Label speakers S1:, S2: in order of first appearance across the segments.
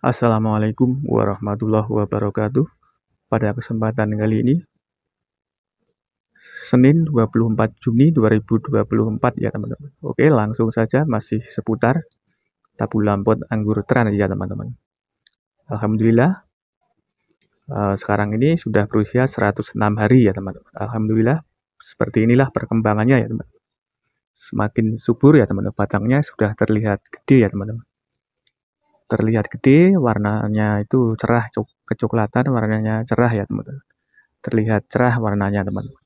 S1: Assalamualaikum warahmatullahi wabarakatuh. Pada kesempatan kali ini, Senin 24 Juni 2024 ya teman-teman. Oke, langsung saja masih seputar tabu lampot anggur tran ya teman-teman. Alhamdulillah, eh, sekarang ini sudah berusia 106 hari ya teman-teman. Alhamdulillah, seperti inilah perkembangannya ya teman-teman. Semakin subur ya teman-teman, batangnya sudah terlihat gede ya teman-teman terlihat gede, warnanya itu cerah kecoklatan, warnanya cerah ya teman-teman. Terlihat cerah warnanya teman-teman.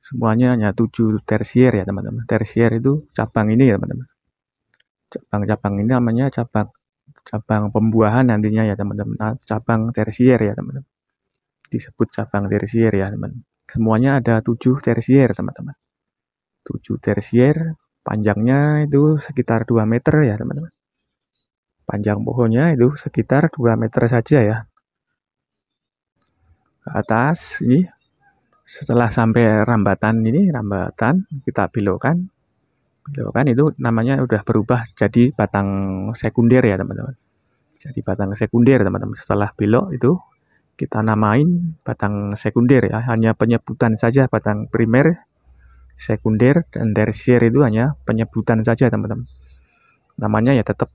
S1: Semuanya hanya 7 tersier ya teman-teman. Tersier itu cabang ini ya teman-teman. Cabang-cabang ini namanya cabang cabang pembuahan nantinya ya teman-teman. Nah, cabang tersier ya teman-teman. Disebut cabang tersier ya teman-teman. Semuanya ada 7 tersier teman-teman. 7 tersier panjangnya itu sekitar 2 meter ya teman-teman Panjang pohonnya itu sekitar 2 meter saja ya. Ke atas ini setelah sampai rambatan ini rambatan kita belokkan belokkan itu namanya udah berubah jadi batang sekunder ya teman-teman jadi batang sekunder teman-teman setelah belok itu kita namain batang sekunder ya hanya penyebutan saja batang primer sekunder dan tersier itu hanya penyebutan saja teman-teman namanya ya tetap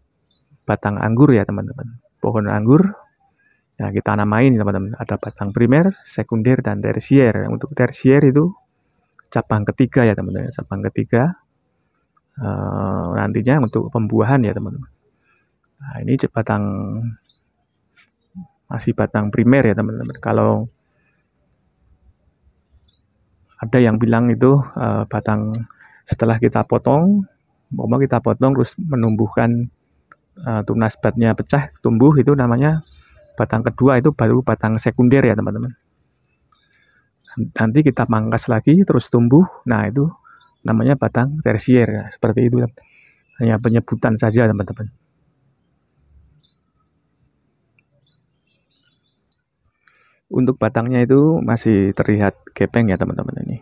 S1: batang anggur ya teman-teman. Pohon anggur Nah, kita namain teman-teman. Ada batang primer, sekunder, dan tersier. Untuk tersier itu cabang ketiga ya teman-teman. Cabang ketiga e, nantinya untuk pembuahan ya teman-teman. Nah, ini batang masih batang primer ya teman-teman. Kalau ada yang bilang itu e, batang setelah kita potong, mau kita potong terus menumbuhkan Eh, tunas batnya pecah tumbuh itu namanya batang kedua itu baru batang sekunder ya teman-teman nanti kita mangkas lagi terus tumbuh nah itu namanya batang tersier ya. seperti itu hanya penyebutan saja teman-teman untuk batangnya itu masih terlihat gepeng ya teman-teman ini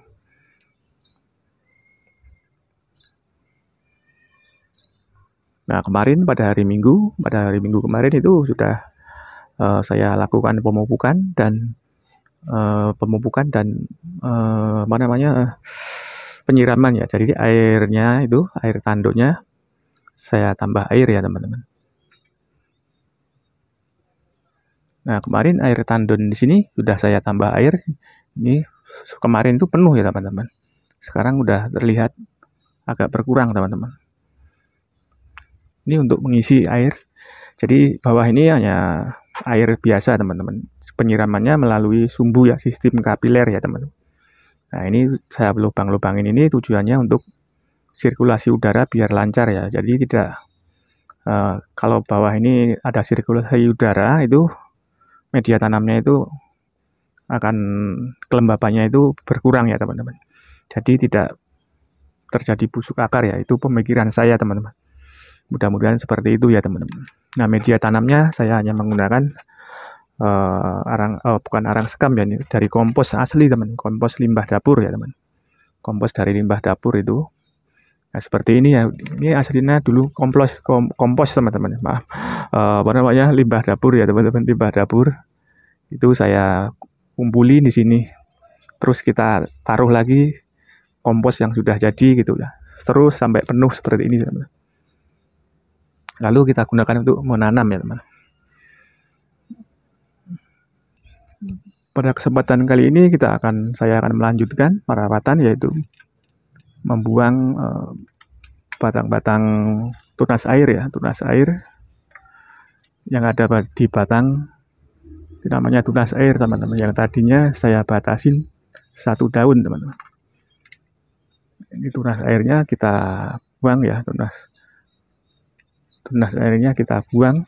S1: Nah, kemarin pada hari Minggu, pada hari Minggu kemarin itu sudah uh, saya lakukan pemupukan dan uh, pemupukan dan uh, apa namanya uh, penyiraman ya. Jadi airnya itu air tanduknya saya tambah air ya, teman-teman. Nah, kemarin air tandon di sini sudah saya tambah air. Ini kemarin itu penuh ya, teman-teman. Sekarang sudah terlihat agak berkurang, teman-teman ini untuk mengisi air jadi bawah ini hanya air biasa teman-teman penyiramannya melalui sumbu ya sistem kapiler ya teman-teman nah ini saya lubang-lubangin ini tujuannya untuk sirkulasi udara biar lancar ya jadi tidak uh, kalau bawah ini ada sirkulasi udara itu media tanamnya itu akan kelembapannya itu berkurang ya teman-teman jadi tidak terjadi busuk akar ya itu pemikiran saya teman-teman Mudah-mudahan seperti itu ya teman-teman. Nah media tanamnya saya hanya menggunakan uh, arang uh, bukan arang sekam ya dari kompos asli teman, kompos limbah dapur ya teman. Kompos dari limbah dapur itu. Nah seperti ini ya, ini aslinya dulu kompos kom, kompos teman-teman. Maaf, uh, apa namanya limbah dapur ya teman-teman limbah dapur itu saya kumpuli di sini. Terus kita taruh lagi kompos yang sudah jadi gitu ya. Terus sampai penuh seperti ini teman-teman lalu kita gunakan untuk menanam ya teman. Pada kesempatan kali ini kita akan saya akan melanjutkan perawatan yaitu membuang batang eh, batang-batang tunas air ya, tunas air yang ada di batang namanya tunas air teman-teman yang tadinya saya batasin satu daun teman-teman ini tunas airnya kita buang ya tunas tunas airnya kita buang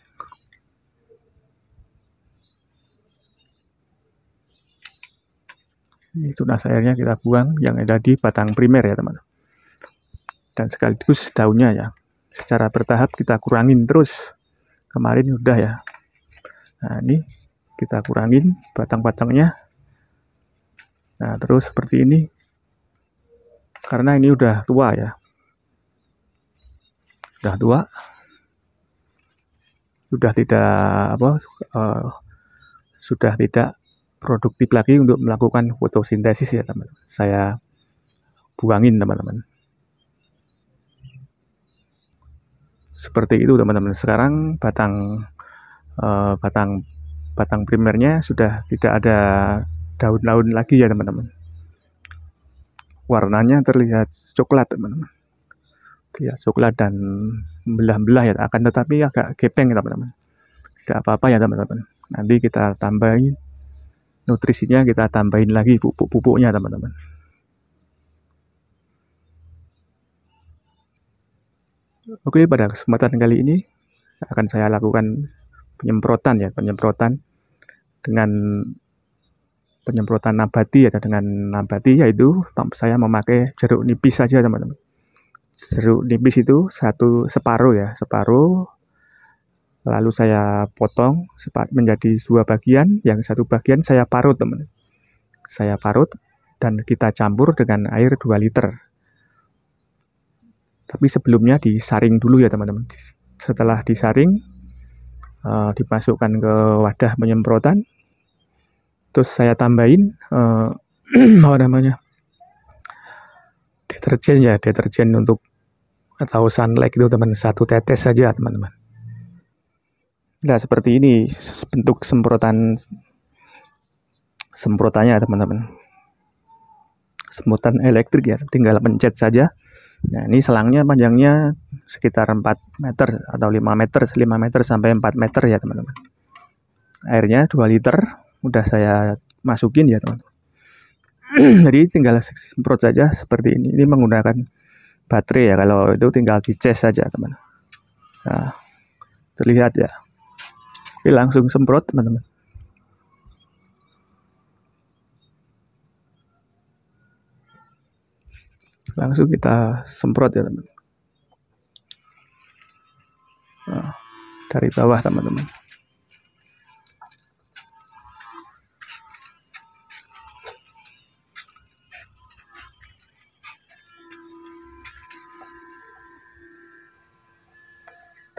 S1: ini tunas airnya kita buang yang ada di batang primer ya teman dan sekaligus daunnya ya secara bertahap kita kurangin terus kemarin udah ya nah ini kita kurangin batang-batangnya nah terus seperti ini karena ini udah tua ya udah tua sudah tidak apa uh, sudah tidak produktif lagi untuk melakukan fotosintesis ya teman-teman. Saya buangin teman-teman. Seperti itu teman-teman. Sekarang batang uh, batang batang primernya sudah tidak ada daun-daun lagi ya teman-teman. Warnanya terlihat coklat teman-teman ya coklat dan belah-belah ya akan tetapi ya, agak gepeng ya teman-teman tidak apa-apa ya teman-teman nanti kita tambahin nutrisinya kita tambahin lagi pupuk-pupuknya teman-teman Oke pada kesempatan kali ini akan saya lakukan penyemprotan ya penyemprotan dengan penyemprotan nabati ya dengan nabati yaitu saya memakai jeruk nipis saja teman-teman seru nipis itu satu separuh ya separuh lalu saya potong menjadi dua bagian yang satu bagian saya parut teman saya parut dan kita campur dengan air 2 liter tapi sebelumnya disaring dulu ya teman-teman setelah disaring eh, dimasukkan ke wadah penyemprotan terus saya tambahin uh, apa namanya deterjen ya deterjen untuk atau sunlight itu teman satu tetes saja teman-teman nah seperti ini bentuk semprotan semprotannya teman-teman semprotan elektrik ya tinggal pencet saja nah ini selangnya panjangnya sekitar 4 meter atau 5 meter 5 meter sampai 4 meter ya teman-teman airnya 2 liter udah saya masukin ya teman-teman jadi tinggal semprot saja seperti ini. Ini menggunakan baterai ya. Kalau itu tinggal di charge saja teman. Nah, terlihat ya. Ini langsung semprot teman-teman. Langsung kita semprot ya teman teman. Nah, dari bawah teman-teman.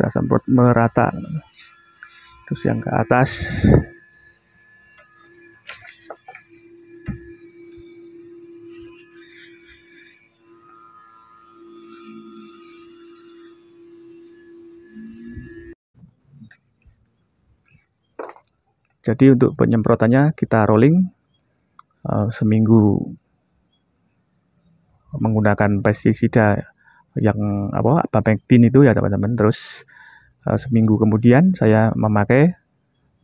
S1: kita semprot merata terus yang ke atas Jadi untuk penyemprotannya kita rolling uh, seminggu menggunakan pestisida yang apa Bapektin itu ya teman-teman. Terus uh, seminggu kemudian saya memakai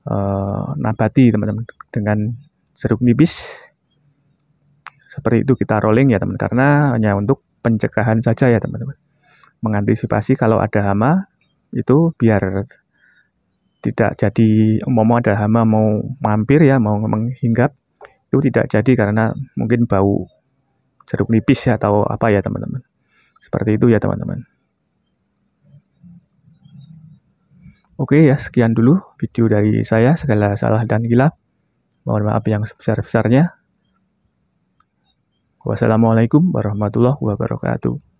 S1: uh, nabati teman-teman dengan jeruk nipis. Seperti itu kita rolling ya teman karena hanya untuk pencegahan saja ya teman-teman. Mengantisipasi kalau ada hama itu biar tidak jadi momo ada hama mau mampir ya mau menghinggap itu tidak jadi karena mungkin bau jeruk nipis ya, atau apa ya teman-teman. Seperti itu ya teman-teman. Oke ya, sekian dulu video dari saya, segala salah dan gila. Mohon maaf yang sebesar-besarnya. Wassalamualaikum warahmatullahi wabarakatuh.